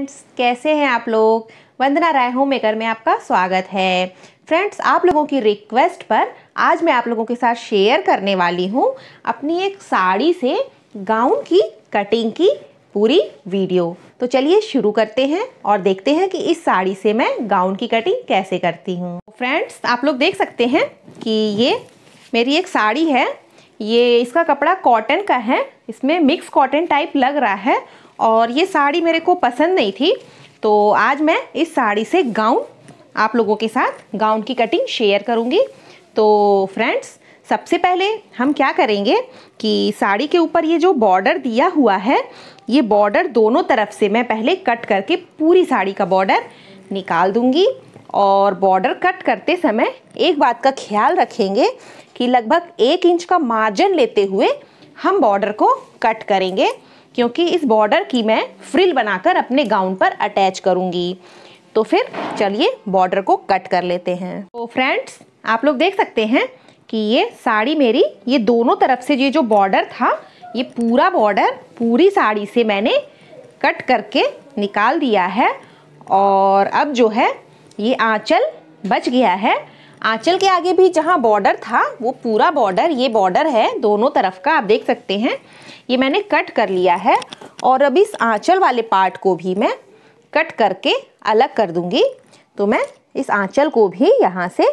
friends कैसे हैं आप लोग वंदना राय होम मेकर में आपका स्वागत है फ्रेंड्स आप लोगों की रिक्वेस्ट पर आज मैं आप लोगों के साथ शेयर करने वाली हूं अपनी एक साड़ी से गाउन की कटिंग की पूरी वीडियो तो चलिए शुरू करते हैं और देखते हैं कि इस साड़ी से मैं गाउन की कटिंग कैसे करती हूँ फ्रेंड्स आप लोग देख सकते हैं कि ये मेरी एक साड़ी है ये इसका कपड़ा कॉटन का है इसमें मिक्स कॉटन टाइप लग रहा है और ये साड़ी मेरे को पसंद नहीं थी तो आज मैं इस साड़ी से गाउन आप लोगों के साथ गाउन की कटिंग शेयर करूँगी तो फ्रेंड्स सबसे पहले हम क्या करेंगे कि साड़ी के ऊपर ये जो बॉर्डर दिया हुआ है ये बॉर्डर दोनों तरफ से मैं पहले कट करके पूरी साड़ी का बॉर्डर निकाल दूँगी और बॉर्डर कट करते समय एक बात का ख्याल रखेंगे कि लगभग एक इंच का मार्जिन लेते हुए हम बॉर्डर को कट करेंगे क्योंकि इस बॉर्डर की मैं फ्रिल बनाकर अपने गाउन पर अटैच करूँगी तो फिर चलिए बॉर्डर को कट कर लेते हैं तो फ्रेंड्स आप लोग देख सकते हैं कि ये साड़ी मेरी ये दोनों तरफ से ये जो बॉर्डर था ये पूरा बॉर्डर पूरी साड़ी से मैंने कट करके निकाल दिया है और अब जो है ये आँचल बच गया है आंचल के आगे भी जहाँ बॉर्डर था वो पूरा बॉर्डर ये बॉर्डर है दोनों तरफ का आप देख सकते हैं ये मैंने कट कर लिया है और अब इस आंचल वाले पार्ट को भी मैं कट करके अलग कर दूंगी तो मैं इस आंचल को भी यहाँ से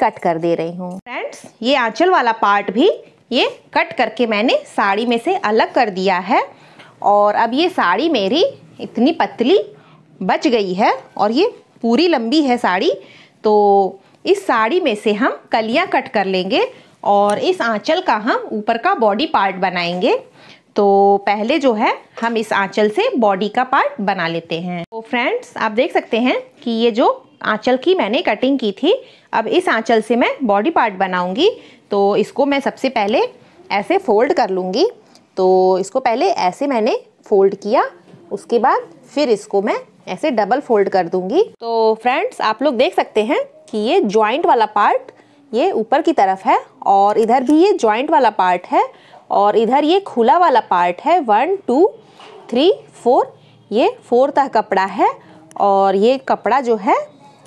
कट कर दे रही हूँ फ्रेंड्स ये आंचल वाला पार्ट भी ये कट करके मैंने साड़ी में से अलग कर दिया है और अब ये साड़ी मेरी इतनी पतली बच गई है और ये पूरी लंबी है साड़ी तो इस साड़ी में से हम कलियां कट कर लेंगे और इस आंचल का हम ऊपर का बॉडी पार्ट बनाएंगे तो पहले जो है हम इस आंचल से बॉडी का पार्ट बना लेते हैं तो फ्रेंड्स आप देख सकते हैं कि ये जो आंचल की मैंने कटिंग की थी अब इस आंचल से मैं बॉडी पार्ट बनाऊंगी तो इसको मैं सबसे पहले ऐसे फोल्ड कर लूँगी तो इसको पहले ऐसे मैंने फोल्ड किया उसके बाद फिर इसको मैं ऐसे डबल फोल्ड कर दूंगी तो फ्रेंड्स आप लोग देख सकते हैं कि ये ज्वाइंट वाला पार्ट ये ऊपर की तरफ है और इधर भी ये ज्वाइंट वाला पार्ट है और इधर ये खुला वाला पार्ट है वन टू थ्री फोर ये फोर तक कपड़ा है और ये कपड़ा जो है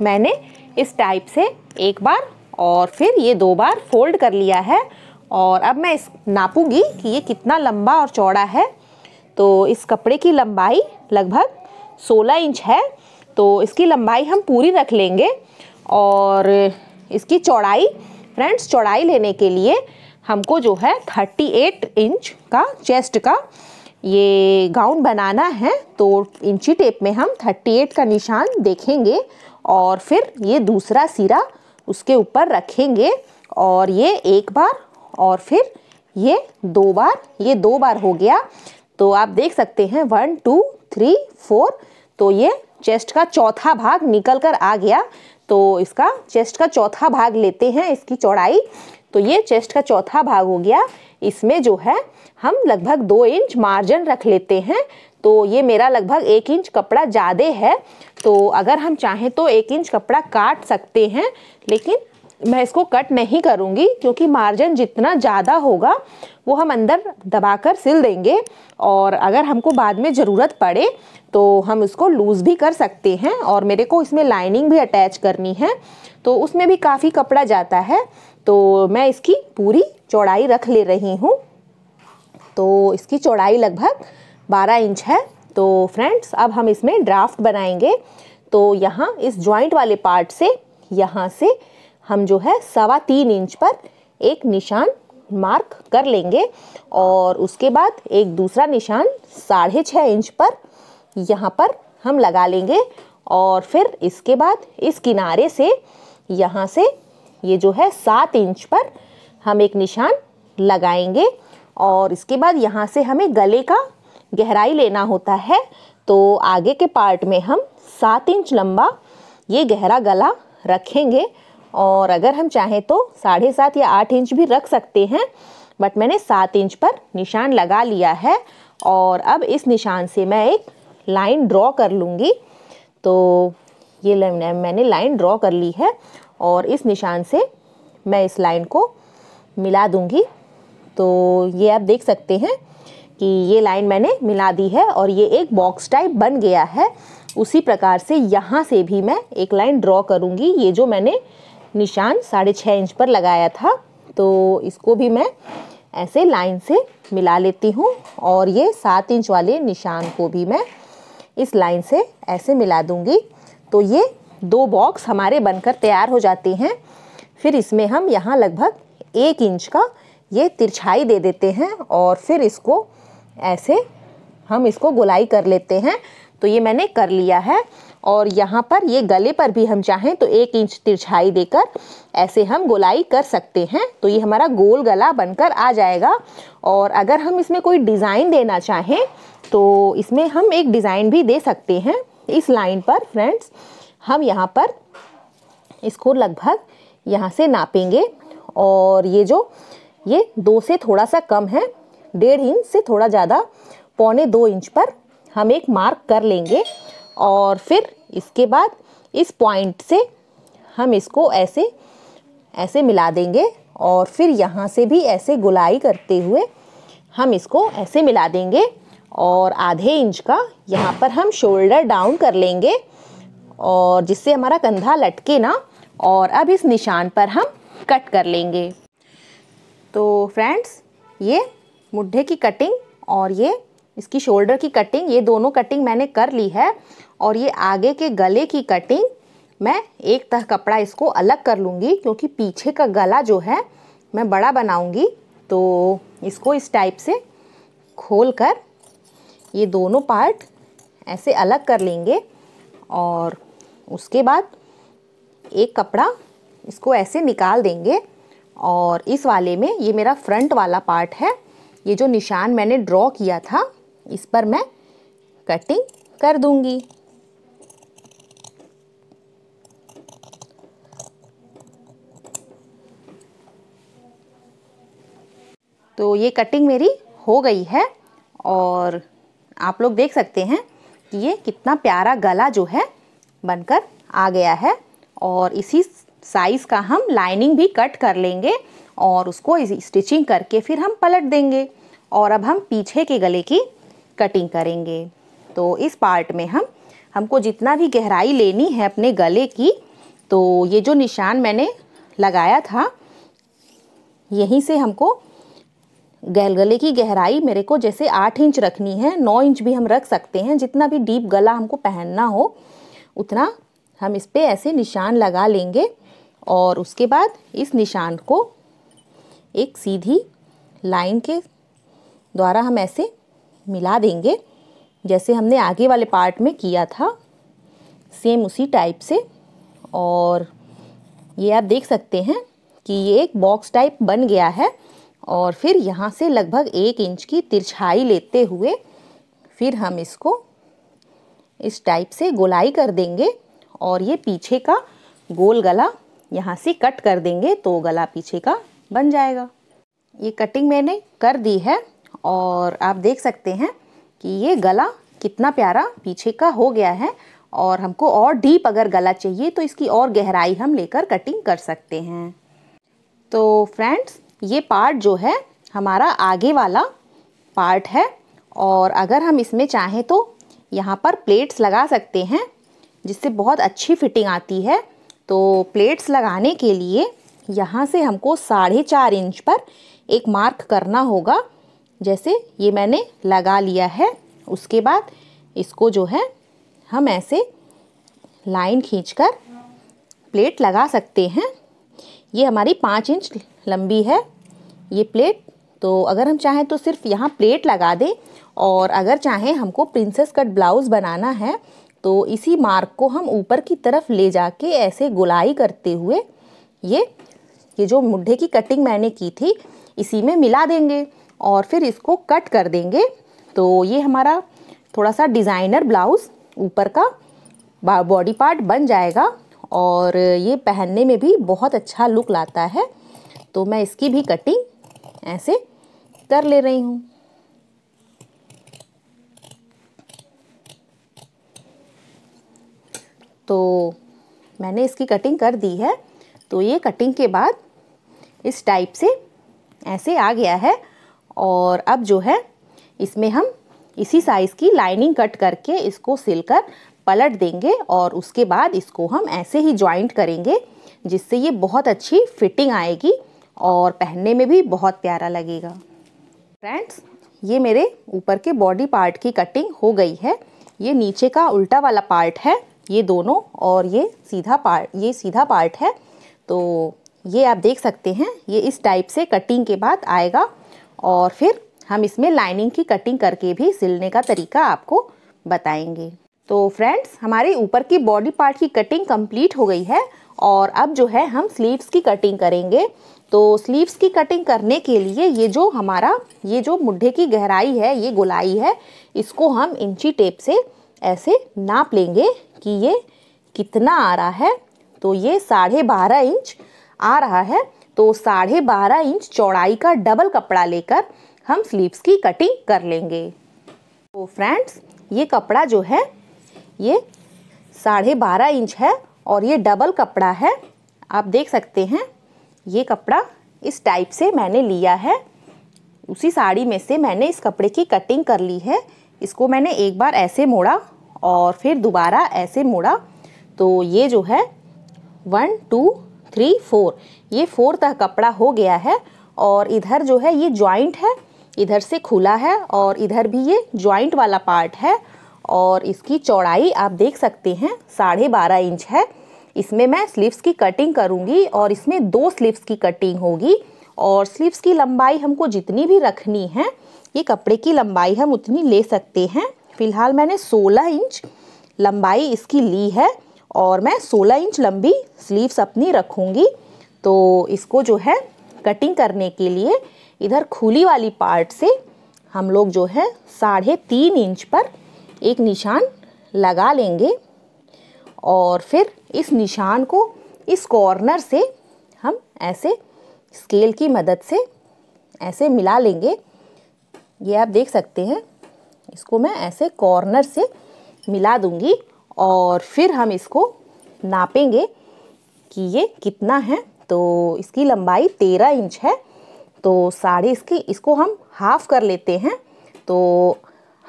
मैंने इस टाइप से एक बार और फिर ये दो बार फोल्ड कर लिया है और अब मैं इस नापूंगी कि ये कितना लंबा और चौड़ा है तो इस कपड़े की लंबाई लगभग 16 इंच है तो इसकी लंबाई हम पूरी रख लेंगे और इसकी चौड़ाई फ्रेंड्स चौड़ाई लेने के लिए हमको जो है 38 इंच का चेस्ट का ये गाउन बनाना है तो इंची टेप में हम 38 का निशान देखेंगे और फिर ये दूसरा सिरा उसके ऊपर रखेंगे और ये एक बार और फिर ये दो बार ये दो बार हो गया तो आप देख सकते हैं वन टू थ्री फोर तो ये चेस्ट का चौथा भाग निकल कर आ गया तो इसका चेस्ट का चौथा भाग लेते हैं इसकी चौड़ाई तो ये चेस्ट का चौथा भाग हो गया इसमें जो है हम लगभग दो इंच मार्जिन रख लेते हैं तो ये मेरा लगभग एक इंच कपड़ा ज़्यादा है तो अगर हम चाहें तो एक इंच कपड़ा काट सकते हैं लेकिन मैं इसको कट नहीं करूँगी क्योंकि मार्जिन जितना ज़्यादा होगा वो हम अंदर दबाकर सिल देंगे और अगर हमको बाद में ज़रूरत पड़े तो हम उसको लूज़ भी कर सकते हैं और मेरे को इसमें लाइनिंग भी अटैच करनी है तो उसमें भी काफ़ी कपड़ा जाता है तो मैं इसकी पूरी चौड़ाई रख ले रही हूँ तो इसकी चौड़ाई लगभग 12 इंच है तो फ्रेंड्स अब हम इसमें ड्राफ्ट बनाएंगे तो यहाँ इस जॉइंट वाले पार्ट से यहाँ से हम जो है सवा तीन इंच पर एक निशान मार्क कर लेंगे और उसके बाद एक दूसरा निशान साढ़े छः इंच पर यहाँ पर हम लगा लेंगे और फिर इसके बाद इस किनारे से यहाँ से ये जो है सात इंच पर हम एक निशान लगाएंगे और इसके बाद यहाँ से हमें गले का गहराई लेना होता है तो आगे के पार्ट में हम सात इंच लंबा ये गहरा गला रखेंगे और अगर हम चाहें तो साढ़े सात या आठ इंच भी रख सकते हैं बट मैंने सात इंच पर निशान लगा लिया है और अब इस निशान से मैं एक लाइन ड्रॉ कर लूँगी तो ये मैंने लाइन ड्रॉ कर ली है और इस निशान से मैं इस लाइन को मिला दूँगी तो ये आप देख सकते हैं कि ये लाइन मैंने मिला दी है और ये एक बॉक्स टाइप बन गया है उसी प्रकार से यहाँ से भी मैं एक लाइन ड्रॉ करूँगी ये जो मैंने निशान साढ़े छः इंच पर लगाया था तो इसको भी मैं ऐसे लाइन से मिला लेती हूँ और ये सात इंच वाले निशान को भी मैं इस लाइन से ऐसे मिला दूँगी तो ये दो बॉक्स हमारे बनकर तैयार हो जाते हैं फिर इसमें हम यहाँ लगभग एक इंच का ये तिरछाई दे देते हैं और फिर इसको ऐसे हम इसको गोलाई कर लेते हैं तो ये मैंने कर लिया है और यहाँ पर ये गले पर भी हम चाहें तो एक इंच तिरछाई देकर ऐसे हम गोलाई कर सकते हैं तो ये हमारा गोल गला बनकर आ जाएगा और अगर हम इसमें कोई डिज़ाइन देना चाहें तो इसमें हम एक डिज़ाइन भी दे सकते हैं इस लाइन पर फ्रेंड्स हम यहाँ पर इसको लगभग यहाँ से नापेंगे और ये जो ये दो से थोड़ा सा कम है डेढ़ इंच से थोड़ा ज़्यादा पौने दो इंच पर हम एक मार्क कर लेंगे और फिर इसके बाद इस पॉइंट से हम इसको ऐसे ऐसे मिला देंगे और फिर यहाँ से भी ऐसे गुलाई करते हुए हम इसको ऐसे मिला देंगे और आधे इंच का यहाँ पर हम शोल्डर डाउन कर लेंगे और जिससे हमारा कंधा लटके ना और अब इस निशान पर हम कट कर लेंगे तो फ्रेंड्स ये मुड्ढे की कटिंग और ये इसकी शोल्डर की कटिंग ये दोनों कटिंग मैंने कर ली है और ये आगे के गले की कटिंग मैं एक तह कपड़ा इसको अलग कर लूँगी क्योंकि पीछे का गला जो है मैं बड़ा बनाऊँगी तो इसको इस टाइप से खोल कर ये दोनों पार्ट ऐसे अलग कर लेंगे और उसके बाद एक कपड़ा इसको ऐसे निकाल देंगे और इस वाले में ये मेरा फ्रंट वाला पार्ट है ये जो निशान मैंने ड्रॉ किया था इस पर मैं कटिंग कर दूंगी तो ये कटिंग मेरी हो गई है और आप लोग देख सकते हैं कि ये कितना प्यारा गला जो है बनकर आ गया है और इसी साइज़ का हम लाइनिंग भी कट कर लेंगे और उसको स्टिचिंग करके फिर हम पलट देंगे और अब हम पीछे के गले की कटिंग करेंगे तो इस पार्ट में हम हमको जितना भी गहराई लेनी है अपने गले की तो ये जो निशान मैंने लगाया था यहीं से हमको गल गले की गहराई मेरे को जैसे आठ इंच रखनी है नौ इंच भी हम रख सकते हैं जितना भी डीप गला हमको पहनना हो उतना हम इस पर ऐसे निशान लगा लेंगे और उसके बाद इस निशान को एक सीधी लाइन के द्वारा हम ऐसे मिला देंगे जैसे हमने आगे वाले पार्ट में किया था सेम उसी टाइप से और ये आप देख सकते हैं कि ये एक बॉक्स टाइप बन गया है और फिर यहाँ से लगभग एक इंच की तिरछाई लेते हुए फिर हम इसको इस टाइप से गोलाई कर देंगे और ये पीछे का गोल गला यहाँ से कट कर देंगे तो गला पीछे का बन जाएगा ये कटिंग मैंने कर दी है और आप देख सकते हैं कि ये गला कितना प्यारा पीछे का हो गया है और हमको और डीप अगर गला चाहिए तो इसकी और गहराई हम लेकर कटिंग कर सकते हैं तो फ्रेंड्स ये पार्ट जो है हमारा आगे वाला पार्ट है और अगर हम इसमें चाहें तो यहाँ पर प्लेट्स लगा सकते हैं जिससे बहुत अच्छी फिटिंग आती है तो प्लेट्स लगाने के लिए यहाँ से हमको साढ़े चार इंच पर एक मार्क करना होगा जैसे ये मैंने लगा लिया है उसके बाद इसको जो है हम ऐसे लाइन खींचकर प्लेट लगा सकते हैं ये हमारी पाँच इंच लंबी है ये प्लेट तो अगर हम चाहें तो सिर्फ यहाँ प्लेट लगा दें और अगर चाहें हमको प्रिंसेस कट ब्लाउज़ बनाना है तो इसी मार्क को हम ऊपर की तरफ ले जाके ऐसे गुलाई करते हुए ये ये जो मुड्ढे की कटिंग मैंने की थी इसी में मिला देंगे और फिर इसको कट कर देंगे तो ये हमारा थोड़ा सा डिज़ाइनर ब्लाउज़ ऊपर का बॉडी पार्ट बन जाएगा और ये पहनने में भी बहुत अच्छा लुक लाता है तो मैं इसकी भी कटिंग ऐसे कर ले रही हूँ तो मैंने इसकी कटिंग कर दी है तो ये कटिंग के बाद इस टाइप से ऐसे आ गया है और अब जो है इसमें हम इसी साइज़ की लाइनिंग कट करके इसको सिलकर पलट देंगे और उसके बाद इसको हम ऐसे ही जॉइंट करेंगे जिससे ये बहुत अच्छी फिटिंग आएगी और पहनने में भी बहुत प्यारा लगेगा फ्रेंड्स ये मेरे ऊपर के बॉडी पार्ट की कटिंग हो गई है ये नीचे का उल्टा वाला पार्ट है ये दोनों और ये सीधा पार्ट ये सीधा पार्ट है तो ये आप देख सकते हैं ये इस टाइप से कटिंग के बाद आएगा और फिर हम इसमें लाइनिंग की कटिंग करके भी सिलने का तरीका आपको बताएंगे तो फ्रेंड्स हमारे ऊपर की बॉडी पार्ट की कटिंग कंप्लीट हो गई है और अब जो है हम स्लीव्स की कटिंग करेंगे तो स्लीव्स की कटिंग करने के लिए ये जो हमारा ये जो मुड्ढे की गहराई है ये गोलाई है इसको हम इंची टेप से ऐसे नाप लेंगे कि ये कितना आ रहा है तो ये साढ़े बारह इंच आ रहा है तो साढ़े बारह इंच चौड़ाई का डबल कपड़ा लेकर हम स्लीव्स की कटिंग कर लेंगे तो फ्रेंड्स ये कपड़ा जो है ये साढ़े बारह इंच है और ये डबल कपड़ा है आप देख सकते हैं ये कपड़ा इस टाइप से मैंने लिया है उसी साड़ी में से मैंने इस कपड़े की कटिंग कर ली है इसको मैंने एक बार ऐसे मोड़ा और फिर दोबारा ऐसे मोड़ा तो ये जो है वन टू थ्री फोर ये फोर तक कपड़ा हो गया है और इधर जो है ये ज्वाइंट है इधर से खुला है और इधर भी ये ज्वाइंट वाला पार्ट है और इसकी चौड़ाई आप देख सकते हैं साढ़े बारह इंच है इसमें मैं स्लीव्स की कटिंग करूँगी और इसमें दो स्लीव्स की कटिंग होगी और स्लीव्स की लंबाई हमको जितनी भी रखनी है ये कपड़े की लंबाई हम उतनी ले सकते हैं फ़िलहाल मैंने 16 इंच लंबाई इसकी ली है और मैं 16 इंच लंबी स्लीव्स अपनी रखूँगी तो इसको जो है कटिंग करने के लिए इधर खुली वाली पार्ट से हम लोग जो है साढ़े तीन इंच पर एक निशान लगा लेंगे और फिर इस निशान को इस कॉर्नर से हम ऐसे स्केल की मदद से ऐसे मिला लेंगे ये आप देख सकते हैं इसको मैं ऐसे कॉर्नर से मिला दूंगी और फिर हम इसको नापेंगे कि ये कितना है तो इसकी लंबाई तेरह इंच है तो साढ़े इसकी इसको हम हाफ़ कर लेते हैं तो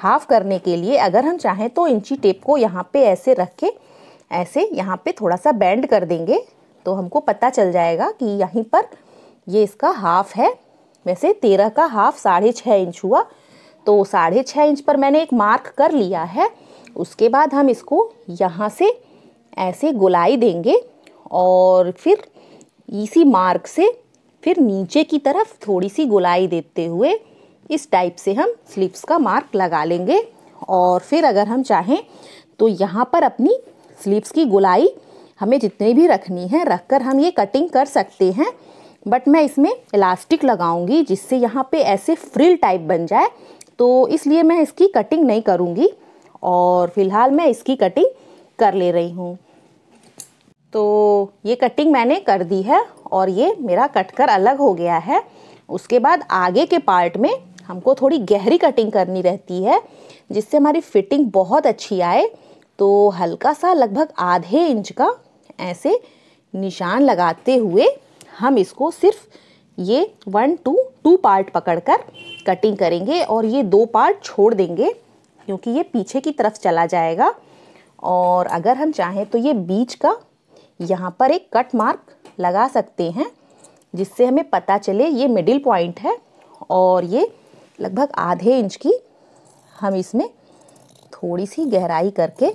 हाफ़ करने के लिए अगर हम चाहें तो इंची टेप को यहाँ पे ऐसे रख के ऐसे यहाँ पे थोड़ा सा बैंड कर देंगे तो हमको पता चल जाएगा कि यहीं पर ये इसका हाफ़ है वैसे तेरह का हाफ़ साढ़े छः इंच हुआ तो साढ़े छः इंच पर मैंने एक मार्क कर लिया है उसके बाद हम इसको यहाँ से ऐसे गुलाई देंगे और फिर इसी मार्क से फिर नीचे की तरफ थोड़ी सी गुलाई देते हुए इस टाइप से हम स्लीव्स का मार्क लगा लेंगे और फिर अगर हम चाहें तो यहाँ पर अपनी स्लीव्स की गुलाई हमें जितनी भी रखनी है रख कर हम ये कटिंग कर सकते हैं बट मैं इसमें इलास्टिक लगाऊंगी जिससे यहाँ पे ऐसे फ्रिल टाइप बन जाए तो इसलिए मैं इसकी कटिंग नहीं करूँगी और फिलहाल मैं इसकी कटिंग कर ले रही हूँ तो ये कटिंग मैंने कर दी है और ये मेरा कट कर अलग हो गया है उसके बाद आगे के पार्ट में हमको थोड़ी गहरी कटिंग करनी रहती है जिससे हमारी फिटिंग बहुत अच्छी आए तो हल्का सा लगभग आधे इंच का ऐसे निशान लगाते हुए हम इसको सिर्फ ये वन टू टू पार्ट पकड़कर कटिंग करेंगे और ये दो पार्ट छोड़ देंगे क्योंकि ये पीछे की तरफ चला जाएगा और अगर हम चाहें तो ये बीच का यहाँ पर एक कट मार्क लगा सकते हैं जिससे हमें पता चले ये मिडिल पॉइंट है और ये लगभग आधे इंच की हम इसमें थोड़ी सी गहराई करके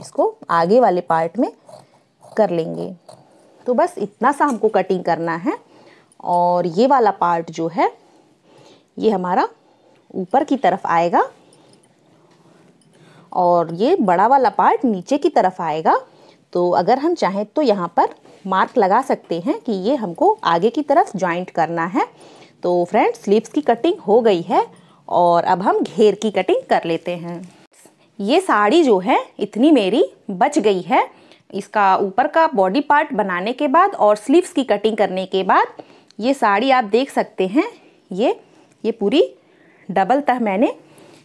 इसको आगे वाले पार्ट में कर लेंगे तो बस इतना सा हमको कटिंग करना है और ये वाला पार्ट जो है ये हमारा ऊपर की तरफ आएगा और ये बड़ा वाला पार्ट नीचे की तरफ आएगा तो अगर हम चाहें तो यहाँ पर मार्क लगा सकते हैं कि ये हमको आगे की तरफ ज्वाइंट करना है तो फ्रेंड्स स्लीव्स की कटिंग हो गई है और अब हम घेर की कटिंग कर लेते हैं ये साड़ी जो है इतनी मेरी बच गई है इसका ऊपर का बॉडी पार्ट बनाने के बाद और स्लीव्स की कटिंग करने के बाद ये साड़ी आप देख सकते हैं ये ये पूरी डबल तह मैंने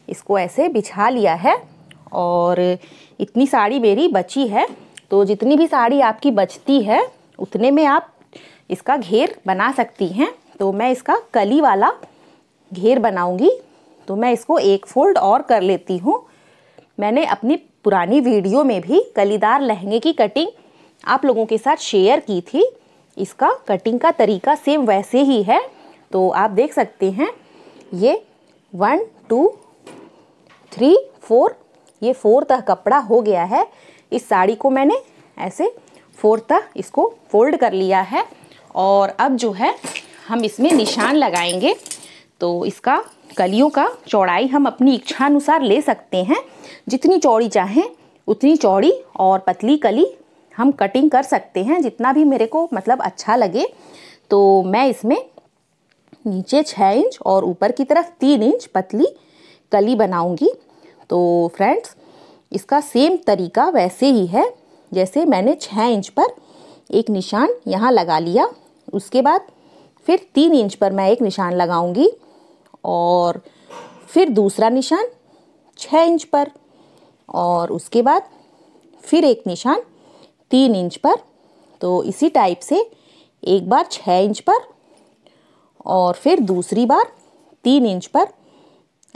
इसको ऐसे बिछा लिया है और इतनी साड़ी मेरी बची है तो जितनी भी साड़ी आपकी बचती है उतने में आप इसका घेर बना सकती हैं तो मैं इसका कली वाला घेर बनाऊंगी तो मैं इसको एक फोल्ड और कर लेती हूँ मैंने अपनी पुरानी वीडियो में भी कलीदार लहंगे की कटिंग आप लोगों के साथ शेयर की थी इसका कटिंग का तरीका सेम वैसे ही है तो आप देख सकते हैं ये वन टू थ्री फोर ये फोर तह कपड़ा हो गया है इस साड़ी को मैंने ऐसे फोर तह इसको फोल्ड कर लिया है और अब जो है हम इसमें निशान लगाएंगे तो इसका कलियों का चौड़ाई हम अपनी इच्छानुसार ले सकते हैं जितनी चौड़ी चाहें उतनी चौड़ी और पतली कली हम कटिंग कर सकते हैं जितना भी मेरे को मतलब अच्छा लगे तो मैं इसमें नीचे छः इंच और ऊपर की तरफ तीन इंच पतली कली बनाऊंगी तो फ्रेंड्स इसका सेम तरीका वैसे ही है जैसे मैंने छः इंच पर एक निशान यहाँ लगा लिया उसके बाद फिर तीन इंच पर मैं एक निशान लगाऊंगी और फिर दूसरा निशान छः इंच पर और उसके बाद फिर एक निशान तीन इंच पर तो इसी टाइप से एक बार छः इंच पर और फिर दूसरी बार तीन इंच पर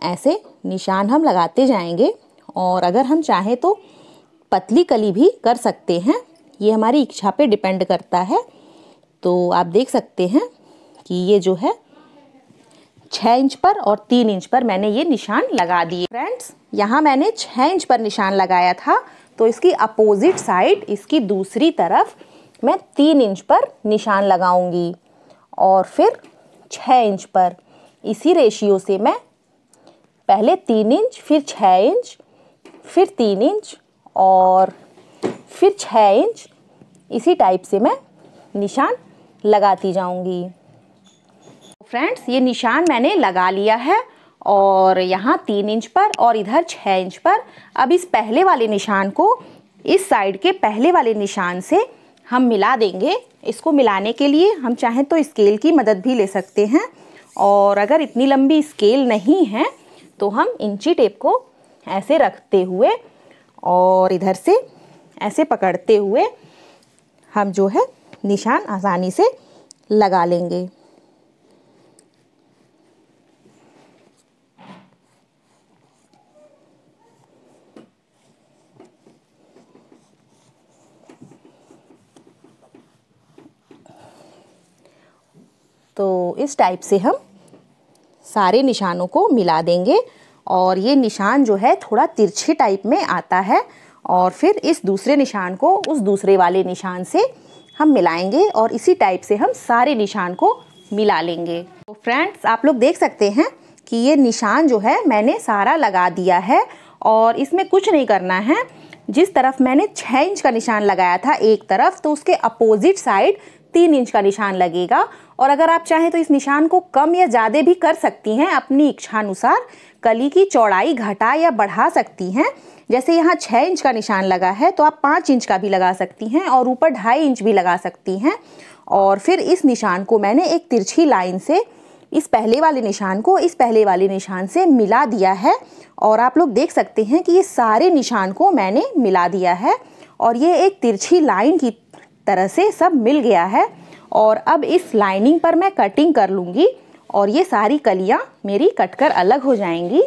ऐसे निशान हम लगाते जाएंगे और अगर हम चाहें तो पतली कली भी कर सकते हैं ये हमारी इच्छा पे डिपेंड करता है तो आप देख सकते हैं कि ये जो है छः इंच पर और तीन इंच पर मैंने ये निशान लगा दिए फ्रेंड्स यहाँ मैंने छः इंच पर निशान लगाया था तो इसकी अपोजिट साइड इसकी दूसरी तरफ मैं तीन इंच पर निशान लगाऊंगी और फिर छः इंच पर इसी रेशियो से मैं पहले तीन इंच फिर छः इंच फिर तीन इंच और फिर छः इंच इसी टाइप से मैं निशान लगाती जाऊंगी फ्रेंड्स ये निशान मैंने लगा लिया है और यहाँ तीन इंच पर और इधर छः इंच पर अब इस पहले वाले निशान को इस साइड के पहले वाले निशान से हम मिला देंगे इसको मिलाने के लिए हम चाहें तो स्केल की मदद भी ले सकते हैं और अगर इतनी लंबी स्केल नहीं है तो हम इंची टेप को ऐसे रखते हुए और इधर से ऐसे पकड़ते हुए हम जो है निशान आसानी से लगा लेंगे तो इस टाइप से हम सारे निशानों को मिला देंगे और ये निशान जो है थोड़ा तिरछे टाइप में आता है और फिर इस दूसरे निशान को उस दूसरे वाले निशान से हम मिलाएंगे और इसी टाइप से हम सारे निशान को मिला लेंगे तो फ्रेंड्स आप लोग देख सकते हैं कि ये निशान जो है मैंने सारा लगा दिया है और इसमें कुछ नहीं करना है जिस तरफ मैंने छः इंच का निशान लगाया था एक तरफ तो उसके अपोजिट साइड तीन इंच का निशान लगेगा और अगर आप चाहें तो इस निशान को कम या ज़्यादा भी कर सकती हैं अपनी इच्छानुसार कली की चौड़ाई घटा या बढ़ा सकती हैं जैसे यहाँ छः इंच का निशान लगा है तो आप पाँच इंच का भी लगा सकती हैं और ऊपर ढाई इंच भी लगा सकती हैं और फिर इस निशान को मैंने एक तिरछी लाइन से इस पहले वाले निशान को इस पहले वाले निशान से मिला दिया है और आप लोग देख सकते हैं कि ये सारे निशान को मैंने मिला दिया है और ये एक तिरछी लाइन की तरह से सब मिल गया है और अब इस लाइनिंग पर मैं कटिंग कर लूँगी और ये सारी कलियाँ मेरी कट कर अलग हो जाएंगी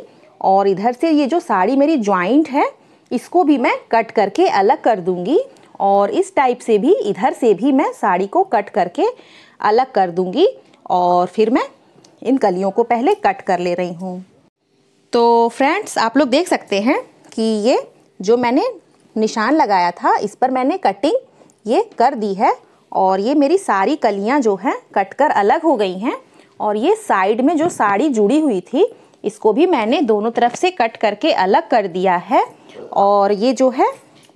और इधर से ये जो साड़ी मेरी ज्वाइंट है इसको भी मैं कट करके अलग कर दूँगी और इस टाइप से भी इधर से भी मैं साड़ी को कट करके अलग कर दूँगी और फिर मैं इन कलियों को पहले कट कर ले रही हूँ तो फ्रेंड्स आप लोग देख सकते हैं कि ये जो मैंने निशान लगाया था इस पर मैंने कटिंग ये कर दी है और ये मेरी सारी कलियाँ जो हैं कट कर अलग हो गई हैं और ये साइड में जो साड़ी जुड़ी हुई थी इसको भी मैंने दोनों तरफ से कट करके अलग कर दिया है और ये जो है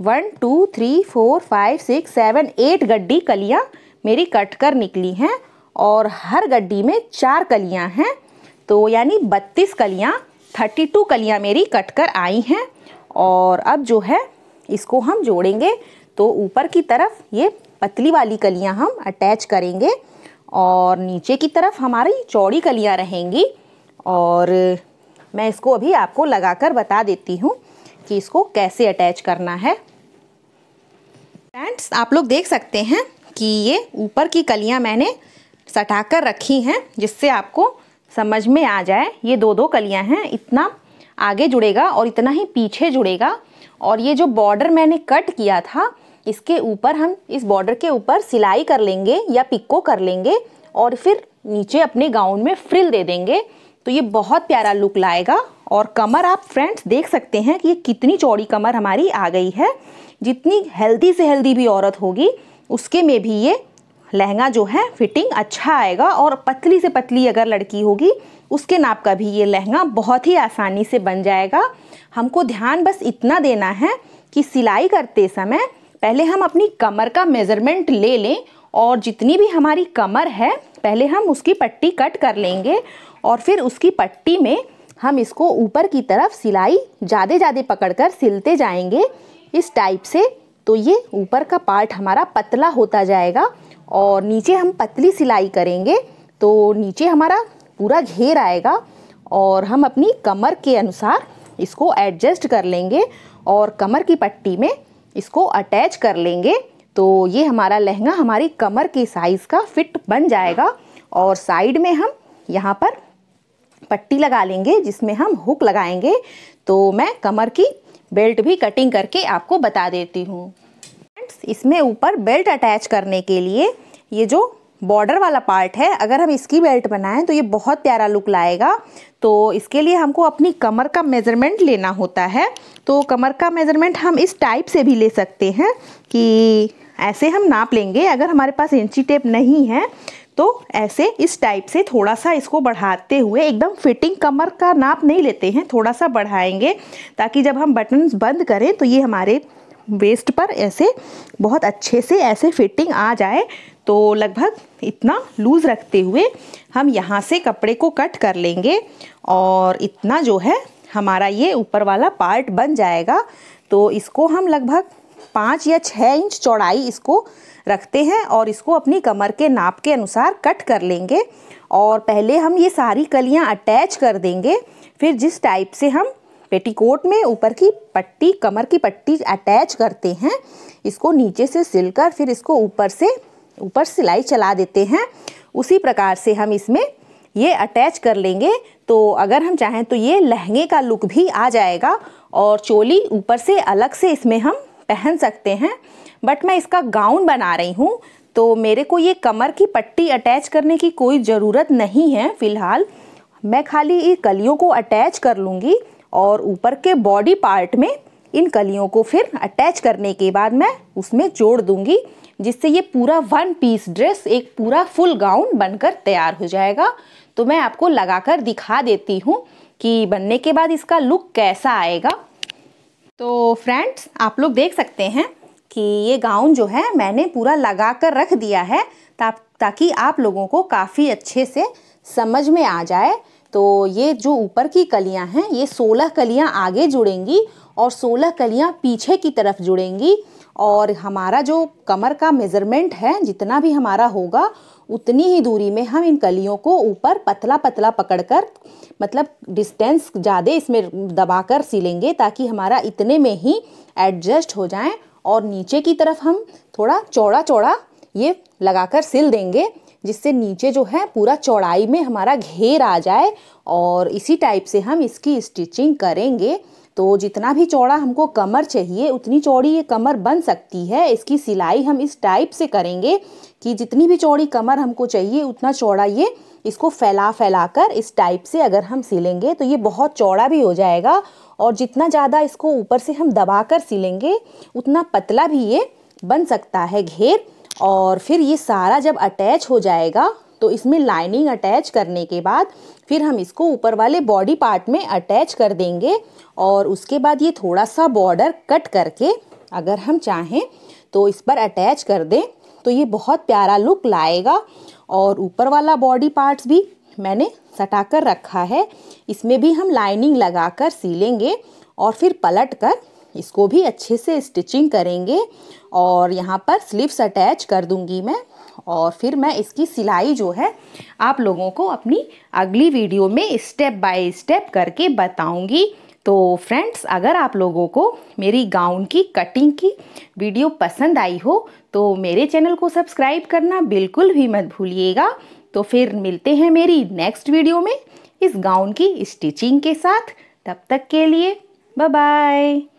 one two three four five six seven eight गड्डी कलियाँ मेरी कट कर निकली हैं और हर गड्डी में चार कलियाँ हैं तो यानी बत्तीस कलियाँ थर्टी टू कलियाँ मेरी कट कर आई हैं और अब जो है इसको हम जोड़ेंगे तो ऊपर की तरफ ये पतली वाली कलियां हम अटैच करेंगे और नीचे की तरफ हमारी चौड़ी कलियां रहेंगी और मैं इसको अभी आपको लगाकर बता देती हूँ कि इसको कैसे अटैच करना है फ्रेंड्स आप लोग देख सकते हैं कि ये ऊपर की कलियां मैंने सटा कर रखी हैं जिससे आपको समझ में आ जाए ये दो दो कलियां हैं इतना आगे जुड़ेगा और इतना ही पीछे जुड़ेगा और ये जो बॉर्डर मैंने कट किया था इसके ऊपर हम इस बॉर्डर के ऊपर सिलाई कर लेंगे या पिको कर लेंगे और फिर नीचे अपने गाउन में फ्रिल दे देंगे तो ये बहुत प्यारा लुक लाएगा और कमर आप फ्रेंड्स देख सकते हैं कि ये कितनी चौड़ी कमर हमारी आ गई है जितनी हेल्दी से हेल्दी भी औरत होगी उसके में भी ये लहंगा जो है फिटिंग अच्छा आएगा और पतली से पतली अगर लड़की होगी उसके नाप का भी ये लहंगा बहुत ही आसानी से बन जाएगा हमको ध्यान बस इतना देना है कि सिलाई करते समय पहले हम अपनी कमर का मेज़रमेंट ले लें और जितनी भी हमारी कमर है पहले हम उसकी पट्टी कट कर लेंगे और फिर उसकी पट्टी में हम इसको ऊपर की तरफ सिलाई ज़्यादा ज़्यादा पकड़ कर सिलते जाएंगे इस टाइप से तो ये ऊपर का पार्ट हमारा पतला होता जाएगा और नीचे हम पतली सिलाई करेंगे तो नीचे हमारा पूरा घेर आएगा और हम अपनी कमर के अनुसार इसको एडजस्ट कर लेंगे और कमर की पट्टी में इसको अटैच कर लेंगे तो ये हमारा लहंगा हमारी कमर के साइज़ का फिट बन जाएगा और साइड में हम यहाँ पर पट्टी लगा लेंगे जिसमें हम हुक लगाएंगे तो मैं कमर की बेल्ट भी कटिंग करके आपको बता देती हूँ फ्रेंड्स इसमें ऊपर बेल्ट अटैच करने के लिए ये जो बॉर्डर वाला पार्ट है अगर हम इसकी बेल्ट बनाएं तो ये बहुत प्यारा लुक लाएगा तो इसके लिए हमको अपनी कमर का मेज़रमेंट लेना होता है तो कमर का मेज़रमेंट हम इस टाइप से भी ले सकते हैं कि ऐसे हम नाप लेंगे अगर हमारे पास इंची टेप नहीं है तो ऐसे इस टाइप से थोड़ा सा इसको बढ़ाते हुए एकदम फिटिंग कमर का नाप नहीं लेते हैं थोड़ा सा बढ़ाएंगे ताकि जब हम बटन बंद करें तो ये हमारे वेस्ट पर ऐसे बहुत अच्छे से ऐसे फिटिंग आ जाए तो लगभग इतना लूज़ रखते हुए हम यहाँ से कपड़े को कट कर लेंगे और इतना जो है हमारा ये ऊपर वाला पार्ट बन जाएगा तो इसको हम लगभग पाँच या छः इंच चौड़ाई इसको रखते हैं और इसको अपनी कमर के नाप के अनुसार कट कर लेंगे और पहले हम ये सारी कलियां अटैच कर देंगे फिर जिस टाइप से हम पेटीकोट में ऊपर की पट्टी कमर की पट्टी अटैच करते हैं इसको नीचे से सिलकर फिर इसको ऊपर से ऊपर सिलाई चला देते हैं उसी प्रकार से हम इसमें ये अटैच कर लेंगे तो अगर हम चाहें तो ये लहंगे का लुक भी आ जाएगा और चोली ऊपर से अलग से इसमें हम पहन सकते हैं बट मैं इसका गाउन बना रही हूँ तो मेरे को ये कमर की पट्टी अटैच करने की कोई ज़रूरत नहीं है फ़िलहाल मैं खाली ये कलियों को अटैच कर लूँगी और ऊपर के बॉडी पार्ट में इन कलियों को फिर अटैच करने के बाद मैं उसमें जोड़ दूँगी जिससे ये पूरा वन पीस ड्रेस एक पूरा फुल गाउन बनकर तैयार हो जाएगा तो मैं आपको लगाकर दिखा देती हूँ कि बनने के बाद इसका लुक कैसा आएगा तो फ्रेंड्स आप लोग देख सकते हैं कि ये गाउन जो है मैंने पूरा लगा कर रख दिया है ता, ताकि आप लोगों को काफ़ी अच्छे से समझ में आ जाए तो ये जो ऊपर की कलियां हैं ये सोलह कलियां आगे जुड़ेंगी और सोलह कलियां पीछे की तरफ जुड़ेंगी और हमारा जो कमर का मेज़रमेंट है जितना भी हमारा होगा उतनी ही दूरी में हम इन कलियों को ऊपर पतला पतला पकड़कर मतलब डिस्टेंस ज़्यादा इसमें दबाकर सिलेंगे ताकि हमारा इतने में ही एडजस्ट हो जाए और नीचे की तरफ हम थोड़ा चौड़ा चौड़ा ये लगाकर सिल देंगे जिससे नीचे जो है पूरा चौड़ाई में हमारा घेर आ जाए और इसी टाइप से हम इसकी स्टिचिंग करेंगे तो जितना भी चौड़ा हमको कमर चाहिए उतनी चौड़ी ये कमर बन सकती है इसकी सिलाई हम इस टाइप से करेंगे कि जितनी भी चौड़ी कमर हमको चाहिए उतना चौड़ा ये इसको फैला फैला कर इस टाइप से अगर हम सिलेंगे तो ये बहुत चौड़ा भी हो जाएगा और जितना ज़्यादा इसको ऊपर से हम दबा कर सिलेंगे उतना पतला भी ये बन सकता है घेर और फिर ये सारा जब अटैच हो जाएगा तो इसमें लाइनिंग अटैच करने के बाद फिर हम इसको ऊपर वाले बॉडी पार्ट में अटैच कर देंगे और उसके बाद ये थोड़ा सा बॉर्डर कट करके अगर हम चाहें तो इस पर अटैच कर दें तो ये बहुत प्यारा लुक लाएगा और ऊपर वाला बॉडी पार्ट्स भी मैंने सटा कर रखा है इसमें भी हम लाइनिंग लगा कर सीलेंगे और फिर पलट कर इसको भी अच्छे से स्टिचिंग करेंगे और यहाँ पर स्लीव्स अटैच कर दूंगी मैं और फिर मैं इसकी सिलाई जो है आप लोगों को अपनी अगली वीडियो में स्टेप बाय स्टेप करके बताऊंगी तो फ्रेंड्स अगर आप लोगों को मेरी गाउन की कटिंग की वीडियो पसंद आई हो तो मेरे चैनल को सब्सक्राइब करना बिल्कुल भी मत भूलिएगा तो फिर मिलते हैं मेरी नेक्स्ट वीडियो में इस गाउन की स्टिचिंग के साथ तब तक के लिए बाय बाय